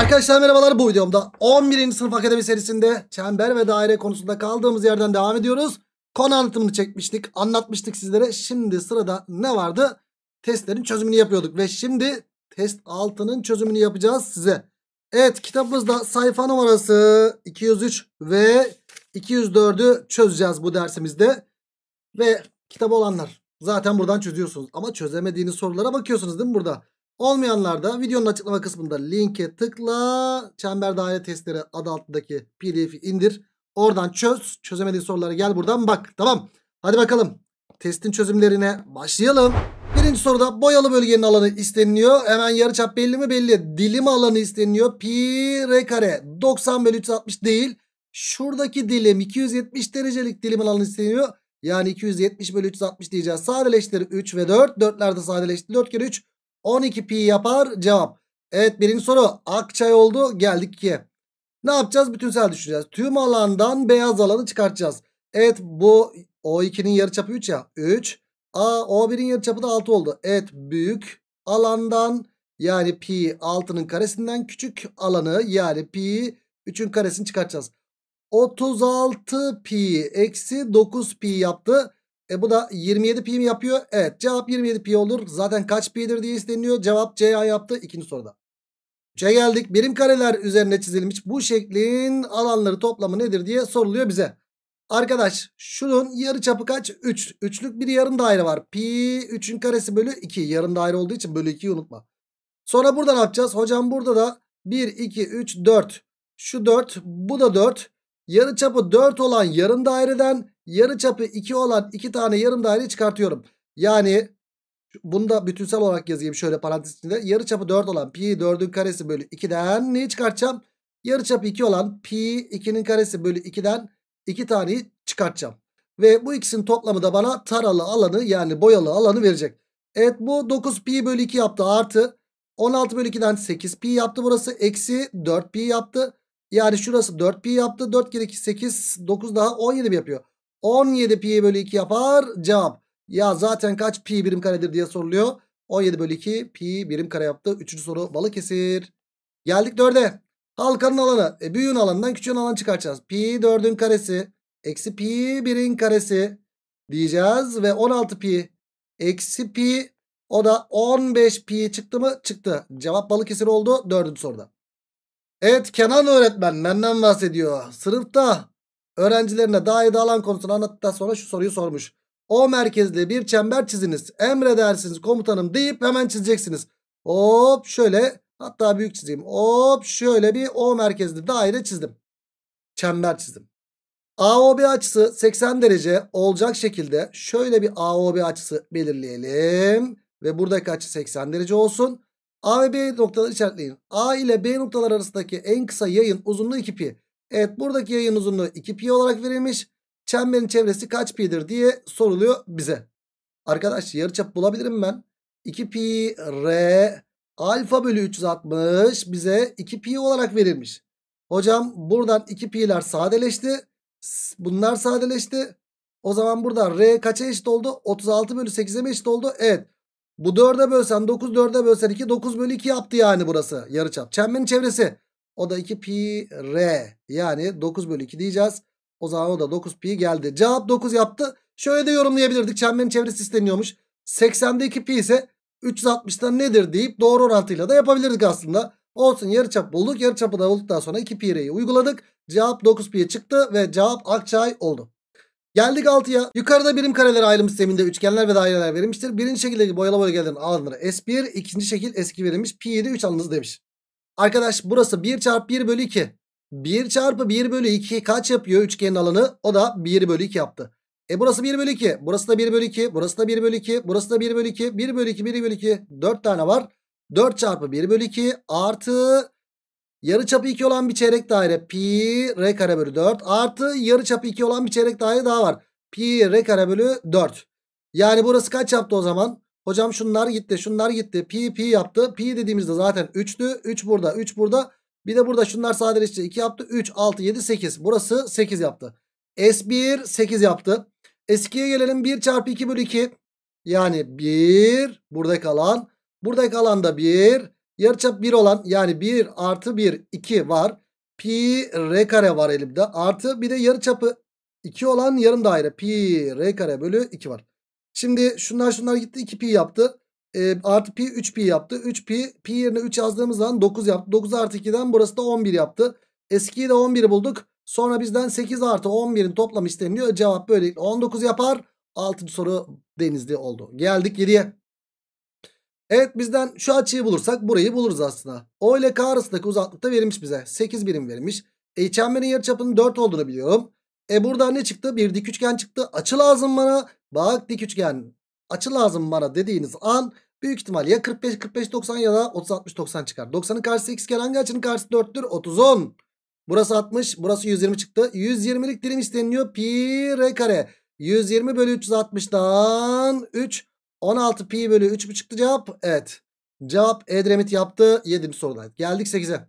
Arkadaşlar merhabalar bu videomda 11. sınıf akademi serisinde çember ve daire konusunda kaldığımız yerden devam ediyoruz. Konu anlatımını çekmiştik anlatmıştık sizlere. Şimdi sırada ne vardı? Testlerin çözümünü yapıyorduk ve şimdi test 6'nın çözümünü yapacağız size. Evet kitabımızda sayfa numarası 203 ve 204'ü çözeceğiz bu dersimizde. Ve kitap olanlar zaten buradan çözüyorsunuz ama çözemediğiniz sorulara bakıyorsunuz değil mi burada? Olmayanlar da videonun açıklama kısmında linke tıkla. Çember daire testleri adı altındaki pdf'i indir. Oradan çöz. Çözemediğin soruları gel buradan bak. Tamam. Hadi bakalım. Testin çözümlerine başlayalım. Birinci soruda boyalı bölgenin alanı isteniliyor. Hemen yarıçap belli mi? Belli. Dilim alanı isteniliyor. Pi r kare 90 bölü 360 değil. Şuradaki dilim 270 derecelik dilim alanı isteniyor. Yani 270 bölü 360 diyeceğiz. Sadeleştir 3 ve 4. 4'lerde sadeleştir. 4 kere 3 12 pi yapar cevap. Evet birinci soru Akçay oldu geldik 2'ye. Ne yapacağız? Bütünsel düşüneceğiz. Tüm alandan beyaz alanı çıkartacağız. Evet bu O2'nin yarıçapı 3 ya. 3. A O1'in yarıçapı da 6 oldu. Evet büyük alandan yani pi 6'nın karesinden küçük alanı yani pi 3'ün karesini çıkartacağız. 36 pi eksi 9 pi yaptı. E bu da 27 pi mi yapıyor? Evet cevap 27 pi olur. Zaten kaç pi'dir diye isteniyor. Cevap CA yaptı ikinci soruda. 3'e geldik. Birim kareler üzerine çizilmiş bu şeklin alanları toplamı nedir diye soruluyor bize. Arkadaş şunun yarı çapı kaç? 3. 3'lük bir yarım daire var. Pi 3'ün karesi bölü 2. Yarım daire olduğu için bölü 2'yi unutma. Sonra burada ne yapacağız? Hocam burada da 1, 2, 3, 4. Şu 4 bu da 4. Yarı çapı 4 olan yarım daireden yarı çapı 2 olan 2 tane yarım daire çıkartıyorum. Yani bunu da bütünsel olarak yazayım şöyle parantez içinde. Yarı çapı 4 olan pi 4'ün karesi bölü 2'den neyi çıkartacağım? Yarı çapı 2 olan pi 2'nin karesi bölü 2'den 2 taneyi çıkartacağım. Ve bu ikisinin toplamı da bana taralı alanı yani boyalı alanı verecek. Evet bu 9 pi bölü 2 yaptı artı 16 bölü 2'den 8 pi yaptı burası. Eksi 4 pi yaptı. Yani şurası 4 pi yaptı. 4 kere 2 8 9 daha 17 mi yapıyor? 17 pi bölü 2 yapar. Cevap ya zaten kaç pi birim karedir diye soruluyor. 17 bölü 2 pi birim kare yaptı. Üçüncü soru Balıkesir. Geldik dörde Halkanın alanı. E, büyüğün alanından küçüğün alanı çıkaracağız. Pi dördün karesi. Eksi pi 1'in karesi. Diyeceğiz. Ve 16 pi. Eksi pi. O da 15 pi çıktı mı? Çıktı. Cevap Balıkesir oldu. Dördüncü soruda. Evet Kenan öğretmen benden bahsediyor. Sınıfta Öğrencilerine daire alan konusunu anlattıktan sonra şu soruyu sormuş. O merkezli bir çember çiziniz. Emredersiniz komutanım deyip hemen çizeceksiniz. Hop şöyle hatta büyük çizeyim. Hop şöyle bir O merkezli daire çizdim. Çember çizdim. AOB açısı 80 derece olacak şekilde şöyle bir AOB açısı belirleyelim. Ve buradaki açı 80 derece olsun. A ve B noktaları işaretleyin. A ile B noktalar arasındaki en kısa yayın uzunluğu 2 pi. Evet buradaki yayın uzunluğu 2pi olarak verilmiş. Çemberin çevresi kaç pi'dir diye soruluyor bize. Arkadaş yarıçap bulabilirim ben. 2pi r alfa bölü 360 bize 2pi olarak verilmiş. Hocam buradan 2pi'ler sadeleşti. Bunlar sadeleşti. O zaman burada r kaça eşit oldu? 36 bölü 8'e mi eşit oldu? Evet. Bu 4'e bölsen 9 4'e bölsen 2 9 bölü 2 yaptı yani burası yarıçap. Çemberin çevresi. O da 2 pi r yani 9 bölü 2 diyeceğiz. O zaman o da 9 pi geldi. Cevap 9 yaptı. Şöyle de yorumlayabilirdik. Çemberin çevresi isteniyormuş. 80'de 2 pi ise 360'da nedir deyip doğru orantıyla da yapabilirdik aslında. Olsun yarıçap bulduk. Yarıçapı da bulduktan sonra 2 pi r'yi uyguladık. Cevap 9 pi'ye çıktı ve cevap akçay oldu. Geldik 6'ya. Yukarıda birim kareleri ayrım sisteminde üçgenler ve daireler verilmiştir. Birinci şekildeki boyalı bölgelerin alanları S1, ikinci şekil eski verilmiş pi 7 3 alınız demiş. Arkadaş burası 1 çarpı 1 bölü 2. 1 çarpı 1 bölü 2 kaç yapıyor üçgenin alanı? O da 1 bölü 2 yaptı. E burası 1 bölü 2. Burası da 1 bölü 2. Burası da 1 bölü 2. Burası da 1 bölü 2. 1 bölü 2. 1 bölü 2. 4 tane var. 4 çarpı 1 bölü 2 artı yarı çapı 2 olan bir çeyrek daire. Pi r kare bölü 4 artı yarı çapı 2 olan bir çeyrek daire daha var. Pi r kare bölü 4. Yani burası kaç yaptı o zaman? Hocam şunlar gitti şunlar gitti. Pi pi yaptı. Pi dediğimizde zaten 3'tü. 3 burada 3 burada. Bir de burada şunlar sadeleşti. 2 yaptı. 3 6 7 8. Burası 8 yaptı. S1 8 yaptı. Eskiye gelelim 1 çarpı 2 bölü 2. Yani 1 burada kalan. Burada kalan da 1. Yarıçap 1 olan yani 1 artı 1 2 var. Pi r kare var elimde. Artı bir de yarıçapı 2 olan yarım daire. Pi r kare bölü 2 var. Şimdi şunlar şunlar gitti 2 pi yaptı. E, artı pi 3 pi yaptı. 3 pi pi yerine 3 yazdığımız zaman 9 yaptı. 9 artı 2'den burası da 11 yaptı. Eskiyi de 11 bulduk. Sonra bizden 8 artı 11'in toplamı isteniyor. Cevap böyle 19 yapar. 6. soru denizli oldu. Geldik 7'ye. Evet bizden şu açıyı bulursak burayı buluruz aslında. O ile K arasındaki uzaklıkta verilmiş bize. 8 birim verilmiş. E, çemberin yarıçapının 4 olduğunu biliyorum. E burada ne çıktı? Bir dik üçgen çıktı. Açı lazım bana. Bak dik üçgen açı lazım bana dediğiniz an büyük ihtimal ya 45 45 90 ya da 30 60 90 çıkar. 90'ın karşısı x iken hangi açının karşısı 4'tür? 30 10. Burası 60, burası 120 çıktı. 120'lik dilim isteniliyor. Pi r kare. 120 bölü 360'dan 3. 16 pi bölü 3 mü çıktı cevap? Evet. Cevap Edremit yaptı. 7. sorudaydı. Geldik 8'e.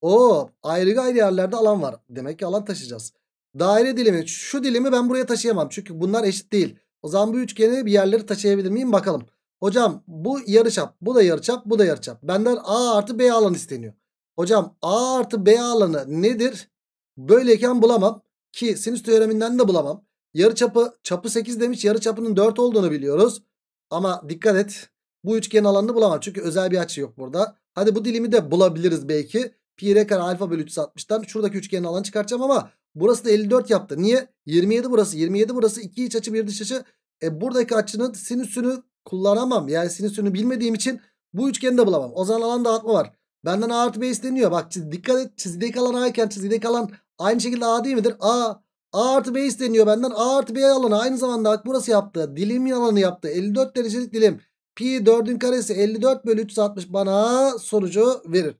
Oo, ayrı gayrı yerlerde alan var. Demek ki alan taşıyacağız. Daire dilimi. Şu dilimi ben buraya taşıyamam. Çünkü bunlar eşit değil. O zaman bu üçgeni bir yerleri taşıyabilir miyim bakalım. Hocam bu yarıçap, bu da yarıçap, bu da yarıçap. Benden A artı B alan isteniyor. Hocam A artı B alanı nedir? Böyleyken bulamam ki sinüs teoreminden de bulamam. Yarıçapı çapı 8 demiş. Yarıçapının 4 olduğunu biliyoruz. Ama dikkat et. Bu üçgen alanını bulamam. Çünkü özel bir açı yok burada. Hadi bu dilimi de bulabiliriz belki. Pi r kare alfa bölü 360'tan şuradaki üçgenin alanı çıkartacağım ama Burası da 54 yaptı. Niye? 27 burası 27 burası 2 iç açı 1 dış açı. E buradaki açının sinüsünü kullanamam. Yani sinüsünü bilmediğim için bu üçgeni de bulamam. O zaman alan dağıtma var. Benden A artı B isteniyor. Bak dikkat et çizgideki alan ayken, iken çizgideki alan aynı şekilde A değil midir? A. A artı B isteniyor benden. A artı B alanı aynı zamanda bak burası yaptı. Dilim alanı yaptı. 54 derecelik dilim. Pi 4'ün karesi 54 bölü 360 bana sonucu verir.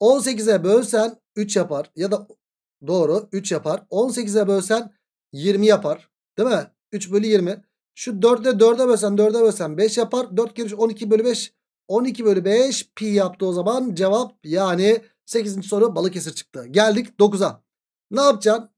18'e bölsen 3 yapar. Ya da Doğru 3 yapar. 18'e bölsen 20 yapar. Değil mi? 3 bölü 20. Şu 4'e 4'e bölsen 4'e bölsen 5 yapar. 4 kere 3 12 bölü 5. 12 bölü 5 pi yaptı o zaman. Cevap yani 8. soru Balıkesir çıktı. Geldik 9'a. Ne yapacaksın?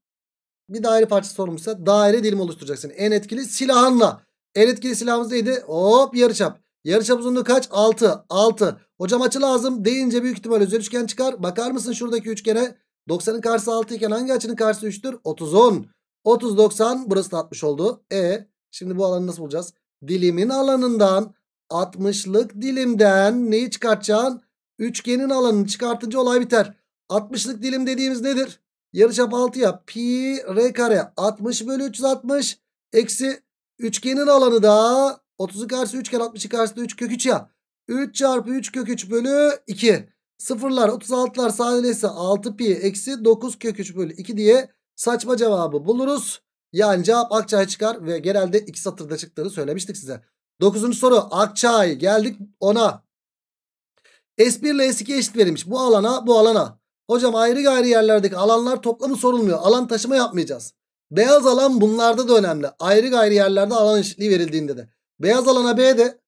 Bir daire parçası sorulmuşsa daire dilimi oluşturacaksın. En etkili silahınla. En etkili silahımız neydi? Hop yarıçap. Yarıçap uzunluğu kaç? 6. 6. Hocam açı lazım deyince büyük ihtimal özel üçgen çıkar. Bakar mısın şuradaki üçgene? 90'ın karşısı 6 iken hangi açının karşısı 3'tür? 30 10. 30 90 burası da 60 oldu. E şimdi bu alanı nasıl bulacağız? Dilimin alanından 60'lık dilimden neyi çıkartacaksın? Üçgenin alanını çıkartınca olay biter. 60'lık dilim dediğimiz nedir? Yarıçap ya pi r kare 60 bölü 360 eksi üçgenin alanı da 30'u karşısı 3 kere 60'ın karşısı da 3 kök 3 ya. 3 çarpı 3 kök 3 bölü 2. Sıfırlar 36'lar sadelese 6 pi eksi 9 kök 3 bölü 2 diye saçma cevabı buluruz. Yani cevap Akçay çıkar ve genelde iki satırda çıktığını söylemiştik size. 9. soru Akçay geldik ona. S1 ile S2 eşit verilmiş. Bu alana bu alana. Hocam ayrı ayrı yerlerdeki alanlar toplamı sorulmuyor. Alan taşıma yapmayacağız. Beyaz alan bunlarda da önemli. Ayrı ayrı yerlerde alan eşitliği verildiğinde de. Beyaz alana B de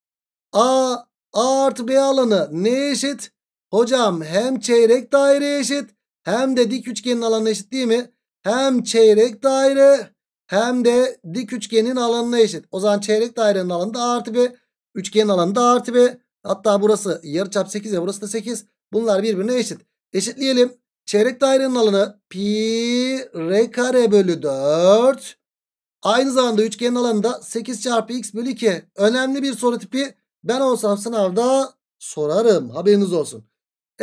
A, A artı B alanı ne eşit? Hocam hem çeyrek daire eşit hem de dik üçgenin alanı eşit değil mi? Hem çeyrek daire hem de dik üçgenin alanına eşit. O zaman çeyrek dairenin alanı da artı bir Üçgenin alanı da artı bir. Hatta burası yarı çap 8 ya burası da 8. Bunlar birbirine eşit. Eşitleyelim. Çeyrek dairenin alanı pi r kare bölü 4. Aynı zamanda üçgenin alanı da 8 çarpı x bölü 2. Önemli bir soru tipi. Ben olsam sınavda sorarım. Haberiniz olsun.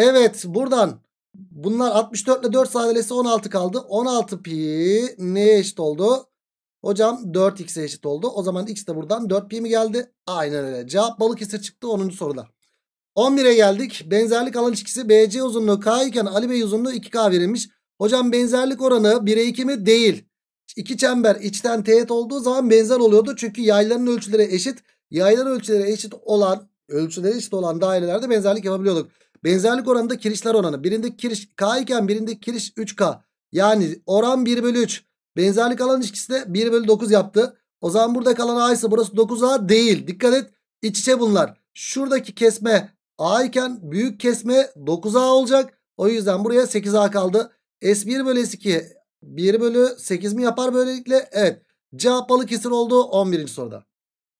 Evet buradan bunlar 64 ile 4 sadelesi 16 kaldı. 16 pi neye eşit oldu? Hocam 4x'e eşit oldu. O zaman x de buradan 4 pi mi geldi? Aynen öyle. Cevap Balıkesir çıktı 10. soruda. 11'e geldik. Benzerlik alan ilişkisi BC uzunluğu K iken Ali Bey uzunluğu 2K verilmiş. Hocam benzerlik oranı 1'e 2 mi? Değil. İki çember içten teğet olduğu zaman benzer oluyordu. Çünkü yayların ölçüleri eşit. Yayların ölçüleri eşit olan ölçüleri eşit olan dairelerde benzerlik yapabiliyorduk. Benzerlik oranında kirişler oranı. Birindeki kiriş K iken birindeki kiriş 3K. Yani oran 1 bölü 3. Benzerlik alan ilişkisi de 1 bölü 9 yaptı. O zaman burada kalan A ise burası 9A değil. Dikkat et iç içe bunlar. Şuradaki kesme A iken büyük kesme 9A olacak. O yüzden buraya 8A kaldı. S1 bölü S2 1 bölü 8 mi yapar böylelikle? Evet. Cevap kesir oldu 11. soruda.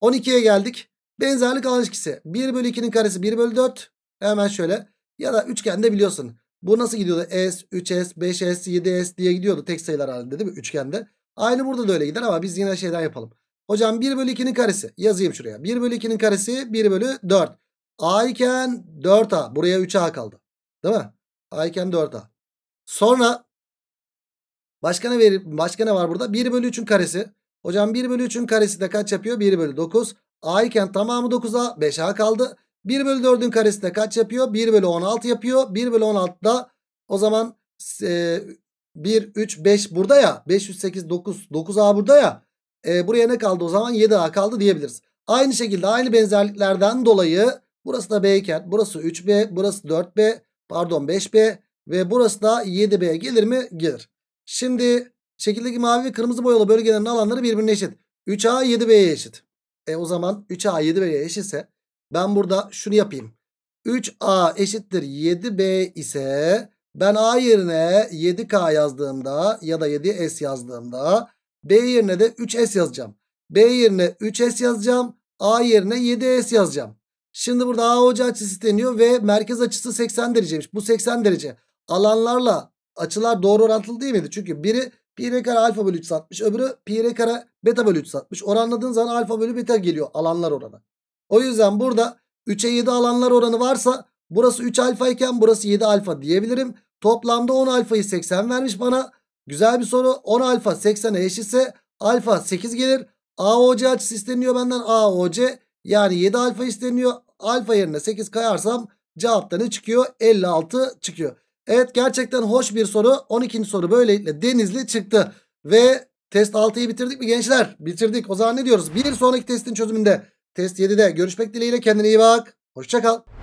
12'ye geldik. Benzerlik alan ilişkisi 1 bölü 2'nin karesi 1 bölü 4. Hemen şöyle. Ya da üçgende biliyorsun. Bu nasıl gidiyordu? S, 3S, 5S, 7S diye gidiyordu tek sayılar halinde değil mi? Üçgende. Aynı burada da öyle gider ama biz yine şeyden yapalım. Hocam 1 bölü 2'nin karesi. Yazayım şuraya. 1 bölü 2'nin karesi 1 bölü 4. A iken 4A. Buraya 3A kaldı. Değil mi? A iken 4A. Sonra başka ne, verir, başka ne var burada? 1 bölü 3'ün karesi. Hocam 1 bölü 3'ün karesi de kaç yapıyor? 1 bölü 9. A iken tamamı 9A 5A kaldı. 1 bölü 4'ün karesi kaç yapıyor? 1 bölü 16 yapıyor. 1 bölü 16 da o zaman e, 1, 3, 5 burada ya. 5, 3, 8, 9. 9A burada ya. E, buraya ne kaldı o zaman? 7A kaldı diyebiliriz. Aynı şekilde aynı benzerliklerden dolayı burası da B iken burası 3B, burası 4B, pardon 5B ve burası da 7B gelir mi? Gelir. Şimdi şekildeki mavi ve kırmızı boyalı bölgelerin alanları birbirine eşit. 3A 7B'ye eşit. E o zaman 3A 7 b eşitse ben burada şunu yapayım. 3A eşittir 7B ise ben A yerine 7K yazdığımda ya da 7S yazdığımda B yerine de 3S yazacağım. B yerine 3S yazacağım. A yerine 7S yazacağım. Şimdi burada AOC açısı deniyor ve merkez açısı 80 dereceymiş. Bu 80 derece. Alanlarla açılar doğru orantılı değil miydi? Çünkü biri Pi r kare alfa bölü satmış, Öbürü pi r kare beta bölü satmış. Oranladığın zaman alfa bölü beta geliyor alanlar oranı. O yüzden burada 3'e 7 alanlar oranı varsa burası 3 alfa iken burası 7 alfa diyebilirim. Toplamda 10 alfayı 80 vermiş bana. Güzel bir soru. 10 alfa 80'e eşitse alfa 8 gelir. AOC açısı isteniyor benden. AOC yani 7 alfa isteniyor. Alfa yerine 8 kayarsam cevapta ne çıkıyor? 56 çıkıyor. Evet gerçekten hoş bir soru. 12. soru böylelikle Denizli çıktı. Ve test 6'yı bitirdik mi gençler? Bitirdik. O zaman ne diyoruz? Bir sonraki testin çözümünde test 7'de görüşmek dileğiyle. Kendine iyi bak. Hoşçakal.